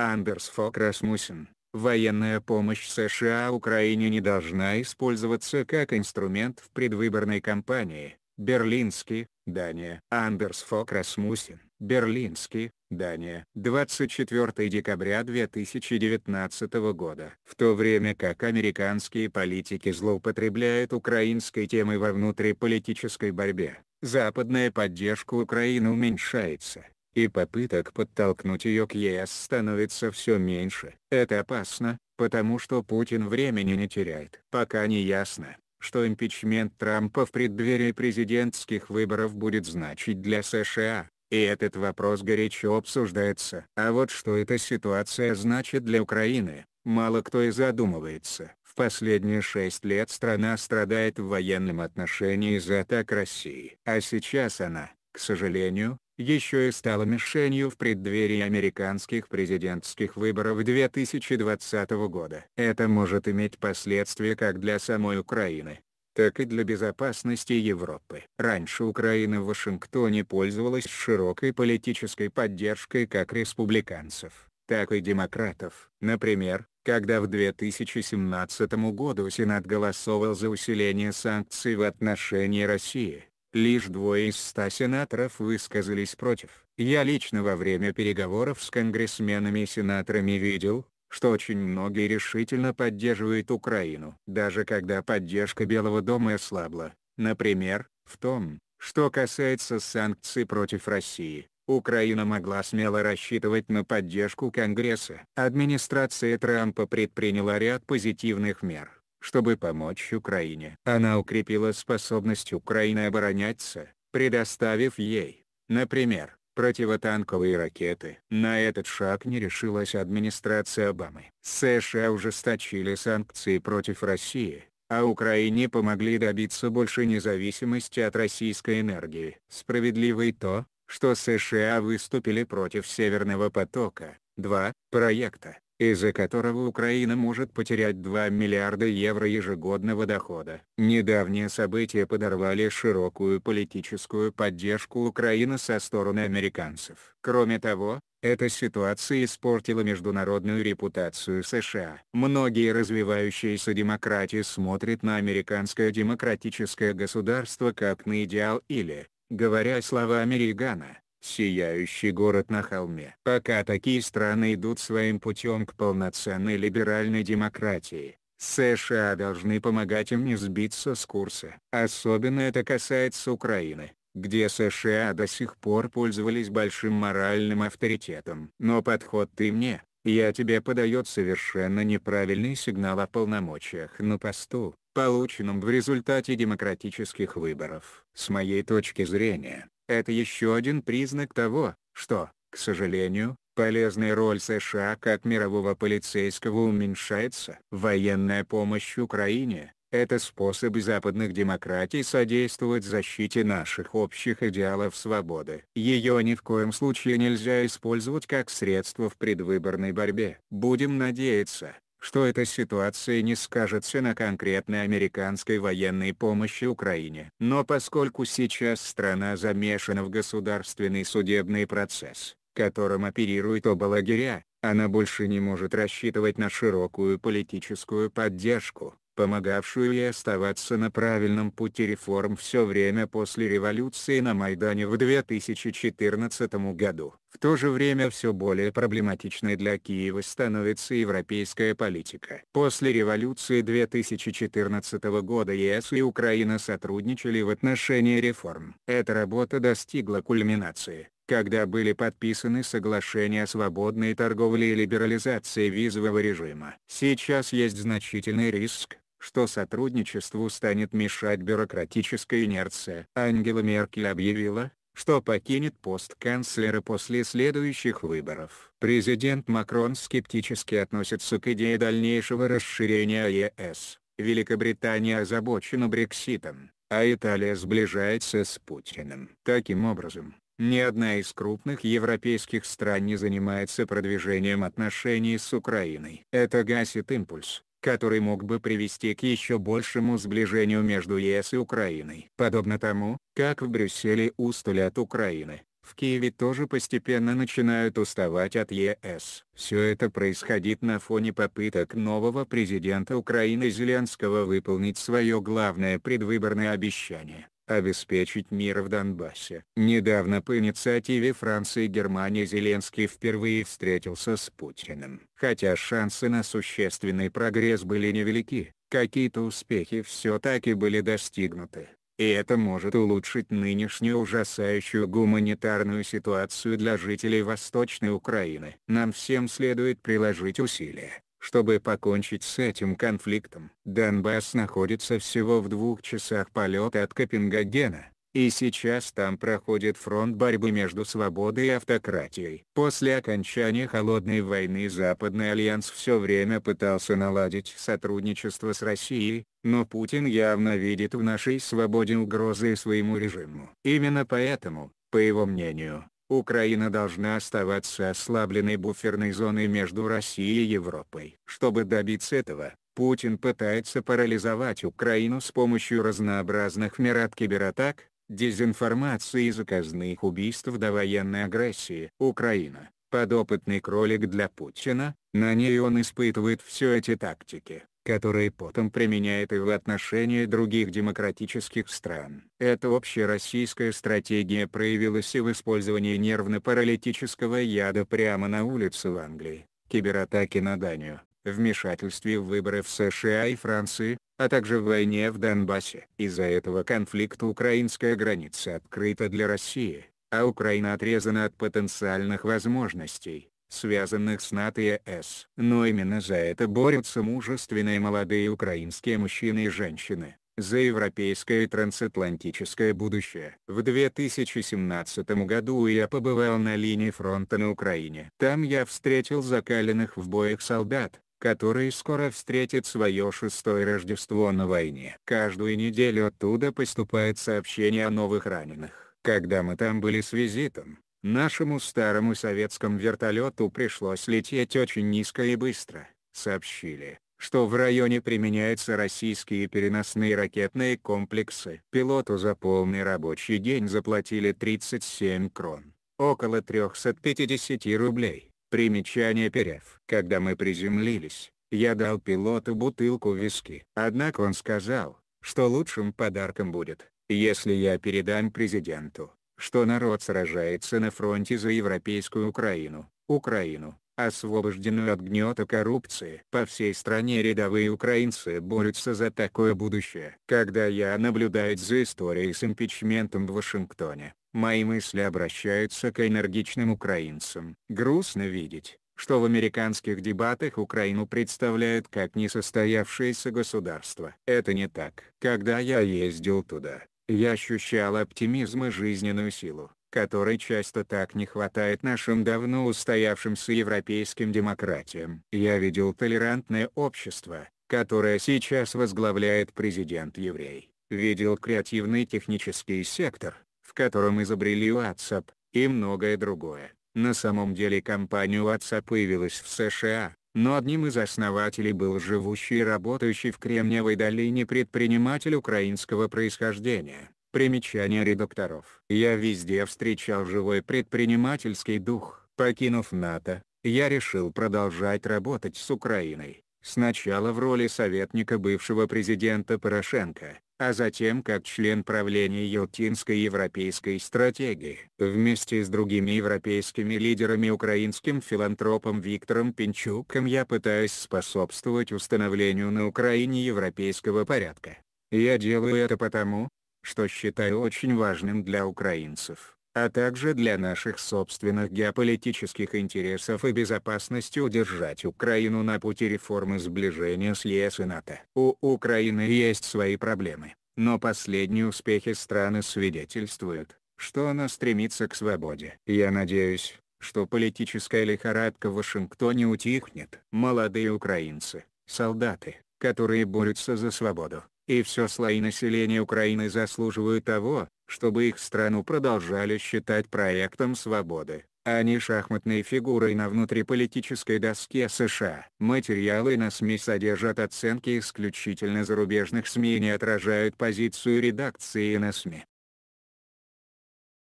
Андерс Фок Расмусин, военная помощь США Украине не должна использоваться как инструмент в предвыборной кампании. Берлинский, Дания. Андерс Фок Расмусин, Берлинский, Дания. 24 декабря 2019 года. В то время как американские политики злоупотребляют украинской темой во внутриполитической борьбе, западная поддержка Украины уменьшается и попыток подтолкнуть ее к ЕС становится все меньше. Это опасно, потому что Путин времени не теряет. Пока не ясно, что импичмент Трампа в преддверии президентских выборов будет значить для США, и этот вопрос горячо обсуждается. А вот что эта ситуация значит для Украины, мало кто и задумывается. В последние шесть лет страна страдает в военном отношении из-за атак России. А сейчас она, к сожалению, еще и стала мишенью в преддверии американских президентских выборов 2020 года. Это может иметь последствия как для самой Украины, так и для безопасности Европы. Раньше Украина в Вашингтоне пользовалась широкой политической поддержкой как республиканцев, так и демократов. Например, когда в 2017 году Сенат голосовал за усиление санкций в отношении России, Лишь двое из ста сенаторов высказались против. Я лично во время переговоров с конгрессменами и сенаторами видел, что очень многие решительно поддерживают Украину. Даже когда поддержка Белого дома ослабла, например, в том, что касается санкций против России, Украина могла смело рассчитывать на поддержку Конгресса. Администрация Трампа предприняла ряд позитивных мер чтобы помочь Украине. Она укрепила способность Украины обороняться, предоставив ей, например, противотанковые ракеты. На этот шаг не решилась администрация Обамы. США ужесточили санкции против России, а Украине помогли добиться большей независимости от российской энергии. Справедливо и то, что США выступили против Северного потока-2 проекта, из-за которого Украина может потерять 2 миллиарда евро ежегодного дохода. Недавние события подорвали широкую политическую поддержку Украины со стороны американцев. Кроме того, эта ситуация испортила международную репутацию США. Многие развивающиеся демократии смотрят на американское демократическое государство как на идеал или, говоря словами Рейгана, Сияющий город на холме. Пока такие страны идут своим путем к полноценной либеральной демократии, США должны помогать им не сбиться с курса. Особенно это касается Украины где США до сих пор пользовались большим моральным авторитетом. Но подход «ты мне, я тебе» подает совершенно неправильный сигнал о полномочиях на посту, полученном в результате демократических выборов. С моей точки зрения, это еще один признак того, что, к сожалению, полезная роль США как мирового полицейского уменьшается. Военная помощь Украине – это способ западных демократий содействовать защите наших общих идеалов свободы. Ее ни в коем случае нельзя использовать как средство в предвыборной борьбе. Будем надеяться, что эта ситуация не скажется на конкретной американской военной помощи Украине. Но поскольку сейчас страна замешана в государственный судебный процесс, которым оперирует оба лагеря, она больше не может рассчитывать на широкую политическую поддержку, помогавшую ей оставаться на правильном пути реформ все время после революции на Майдане в 2014 году. В то же время все более проблематичной для Киева становится европейская политика. После революции 2014 года ЕС и Украина сотрудничали в отношении реформ. Эта работа достигла кульминации когда были подписаны соглашения о свободной торговле и либерализации визового режима. Сейчас есть значительный риск, что сотрудничеству станет мешать бюрократическая инерция. Ангела Меркель объявила, что покинет пост канцлера после следующих выборов. Президент Макрон скептически относится к идее дальнейшего расширения а ЕС. Великобритания озабочена Брекситом, а Италия сближается с Путиным. Таким образом, ни одна из крупных европейских стран не занимается продвижением отношений с Украиной. Это гасит импульс, который мог бы привести к еще большему сближению между ЕС и Украиной. Подобно тому, как в Брюсселе устали от Украины, в Киеве тоже постепенно начинают уставать от ЕС. Все это происходит на фоне попыток нового президента Украины Зеленского выполнить свое главное предвыборное обещание обеспечить мир в Донбассе. Недавно по инициативе Франции и Германии Зеленский впервые встретился с Путиным. Хотя шансы на существенный прогресс были невелики, какие-то успехи все таки были достигнуты. И это может улучшить нынешнюю ужасающую гуманитарную ситуацию для жителей Восточной Украины. Нам всем следует приложить усилия чтобы покончить с этим конфликтом. Донбасс находится всего в двух часах полета от Копенгагена, и сейчас там проходит фронт борьбы между свободой и автократией. После окончания Холодной войны Западный Альянс все время пытался наладить сотрудничество с Россией, но Путин явно видит в нашей свободе угрозы своему режиму. Именно поэтому, по его мнению, Украина должна оставаться ослабленной буферной зоной между Россией и Европой. Чтобы добиться этого, Путин пытается парализовать Украину с помощью разнообразных мер от кибератак, дезинформации и заказных убийств до военной агрессии. Украина – подопытный кролик для Путина, на ней он испытывает все эти тактики которые потом применяет и в отношении других демократических стран. Эта общероссийская стратегия проявилась и в использовании нервно-паралитического яда прямо на улице в Англии, кибератаке на Данию, вмешательстве в выборы в США и Франции, а также в войне в Донбассе. Из-за этого конфликта украинская граница открыта для России, а Украина отрезана от потенциальных возможностей, связанных с НАТО и ЕС. Но именно за это борются мужественные молодые украинские мужчины и женщины за европейское и трансатлантическое будущее. В 2017 году я побывал на линии фронта на Украине. Там я встретил закаленных в боях солдат, которые скоро встретят свое шестое Рождество на войне. Каждую неделю оттуда поступает сообщение о новых раненых. Когда мы там были с визитом, Нашему старому советскому вертолету пришлось лететь очень низко и быстро, сообщили, что в районе применяются российские переносные ракетные комплексы. Пилоту за полный рабочий день заплатили 37 крон, около 350 рублей. Примечание перев. Когда мы приземлились, я дал пилоту бутылку виски. Однако он сказал, что лучшим подарком будет, если я передам президенту что народ сражается на фронте за европейскую Украину, Украину, освобожденную от гнета коррупции. По всей стране рядовые украинцы борются за такое будущее. Когда я наблюдаю за историей с импичментом в Вашингтоне, мои мысли обращаются к энергичным украинцам. Грустно видеть, что в американских дебатах Украину представляют как несостоявшееся государство. Это не так. Когда я ездил туда, я ощущал оптимизм и жизненную силу, которой часто так не хватает нашим давно устоявшимся европейским демократиям. Я видел толерантное общество, которое сейчас возглавляет президент-еврей. Видел креативный технический сектор, в котором изобрели WhatsApp, и многое другое. На самом деле компания WhatsApp появилась в США, но одним из основателей был живущий и работающий в Кремниевой долине предприниматель украинского происхождения. Примечание редакторов. Я везде встречал живой предпринимательский дух. Покинув НАТО, я решил продолжать работать с Украиной. Сначала в роли советника бывшего президента Порошенко, а затем как член правления Елтинской европейской стратегии. Вместе с другими европейскими лидерами украинским филантропом Виктором Пинчуком я пытаюсь способствовать установлению на Украине европейского порядка. Я делаю это потому, что считаю очень важным для украинцев а также для наших собственных геополитических интересов и безопасности удержать Украину на пути реформы сближения с ЕС и НАТО. У Украины есть свои проблемы, но последние успехи страны свидетельствуют, что она стремится к свободе. Я надеюсь, что политическая лихорадка в Вашингтоне утихнет. Молодые украинцы, солдаты, которые борются за свободу, и все слои населения Украины заслуживают того, чтобы их страну продолжали считать проектом свободы, а не шахматной фигурой на внутриполитической доске США. Материалы на СМИ содержат оценки исключительно зарубежных СМИ и не отражают позицию редакции на СМИ.